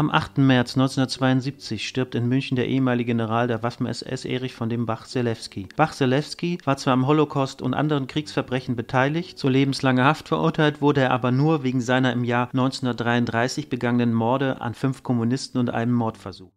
Am 8. März 1972 stirbt in München der ehemalige General der Waffen-SS Erich von dem bach selewski bach selewski war zwar am Holocaust und anderen Kriegsverbrechen beteiligt, zu lebenslanger Haft verurteilt wurde er aber nur wegen seiner im Jahr 1933 begangenen Morde an fünf Kommunisten und einem Mordversuch